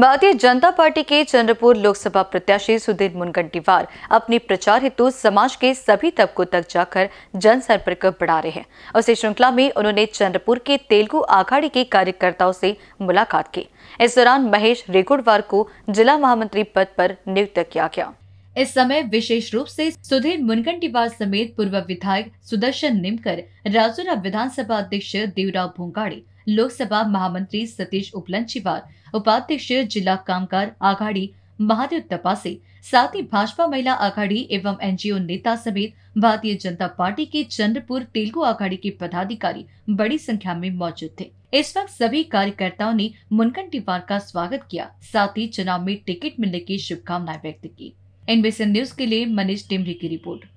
भारतीय जनता पार्टी के चंद्रपुर लोकसभा प्रत्याशी सुधीर मुनगंटीवार अपने प्रचार हेतु समाज के सभी तबकों तक जाकर जनसंपर्क बढ़ा रहे हैं उसी श्रृंखला में उन्होंने चंद्रपुर के तेलुगु आघाड़ी के कार्यकर्ताओं से मुलाकात की इस दौरान महेश रेगुड़वार को जिला महामंत्री पद पर नियुक्त किया गया इस समय विशेष रूप से सुधीर मुनगंटीवार समेत पूर्व विधायक सुदर्शन निमकर राजुरा विधानसभा अध्यक्ष देवराव भोंगाड़ी लोकसभा महामंत्री सतीश उपलंचीवार उपाध्यक्ष जिला कामगार आघाडी महादेव तपासे साथ ही भाजपा महिला आघाड़ी एवं एनजीओ नेता समेत भारतीय जनता पार्टी के चंद्रपुर तेलुगु आघाड़ी के पदाधिकारी बड़ी संख्या में मौजूद थे इस वक्त सभी कार्यकर्ताओं ने मुनकन टिवार का स्वागत किया साथ ही चुनाव में टिकट मिलने की शुभकामनाएं व्यक्त की एनबीसी न्यूज के लिए मनीष टिमरी की रिपोर्ट